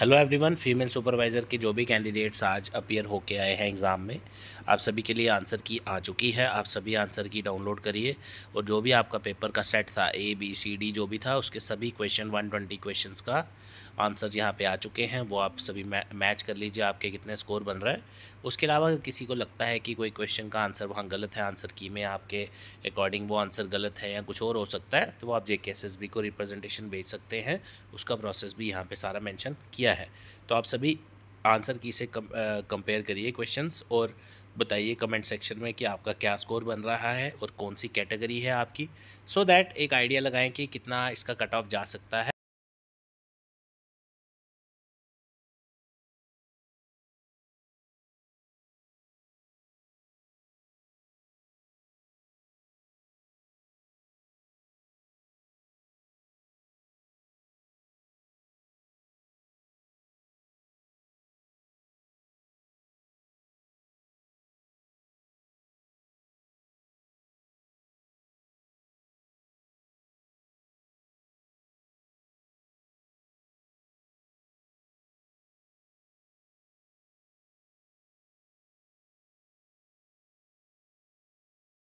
hello everyone female supervisor के जो भी कैंडिडेट्स आज अपीयर होके आए हैं एग्ज़ाम में आप सभी के लिए आंसर की आ चुकी है आप सभी आंसर की डाउनलोड करिए और जो भी आपका पेपर का सेट था ए बी सी डी जो भी था उसके सभी क्वेश्चन वन ट्वेंटी क्वेश्चन का आंसर यहाँ पे आ चुके हैं वो आप सभी मैच कर लीजिए आपके कितने स्कोर बन रहे हैं उसके अलावा किसी को लगता है कि कोई क्वेश्चन का आंसर वहाँ गलत है आंसर की में आपके अकॉर्डिंग वो आंसर गलत है या कुछ और हो सकता है तो वो आप जे एस एस बी को रिप्रेजेंटेशन भेज सकते हैं उसका प्रोसेस भी यहाँ पर सारा मैंशन किया क्या है तो आप सभी आंसर की से कंपेयर करिए क्वेश्चंस और बताइए कमेंट सेक्शन में कि आपका क्या स्कोर बन रहा है और कौन सी कैटेगरी है आपकी सो so दैट एक आइडिया लगाएं कि कितना इसका कट ऑफ जा सकता है